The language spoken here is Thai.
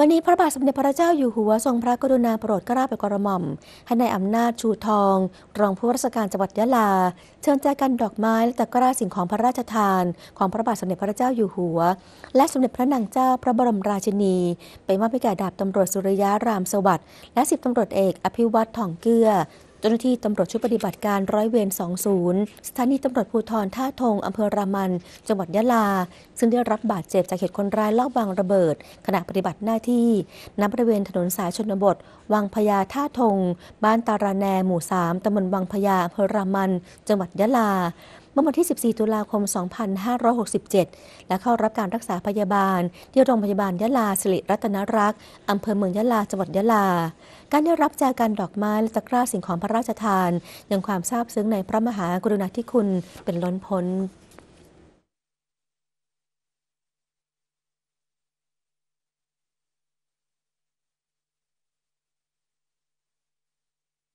วันนี้พระบาทสมเด็จพระเจ้าอยู่หัวทรงพระกรุณาโปรดเกล้าโปรดกระหม่อมให้ในายอำนาจชูทอง รองผู้ว่าราชการจังหวัดยะลา เชิญแจกันดอกไม้และตะกร้าสิ่งของพระราชทาน ของพระบาทสมเด็จพระเจ้าอยู่หัวและสมเด็จพระนางเจ้าพระบรมราชินี ไปมอบให้แก่ดาบตำรวจสุริยะรามสวัสดิ์และสิบตำรวจเอกอภิวัตรทองเกลือจ้าหน้าที่ตำรวจชุดปฏิบัติการร้อยเวร 20 สถานีตำรวจภูธรท่าทงอำเภอรามัน จังหวัดยะลาซึ่งได้รับบาดเจ็บจากเหตุคนร้ายลอบวางระเบิด ขณะปฏิบัติหน้าที่ณบริเวณถนนสายชนบท วังพญาท่าทงบ้านตาราแน หมู่3ตำบลวังพญาอำเภอรามัน จังหวัดยะลาเมื่อวันที่ 14 ตุลาคม 2567 และเข้ารับการรักษาพยาบาล ที่โรงพยาบาลยะลาสิริรัตนรักษ์ อำเภอเมืองยะลา จังหวัดยะลา การได้รับแจกันดอกไม้และตะกร้าสิ่งของพระราชทาน ยังความซาบซึ้งในพระมหากรุณาธิคุณเป็นล้นพ้น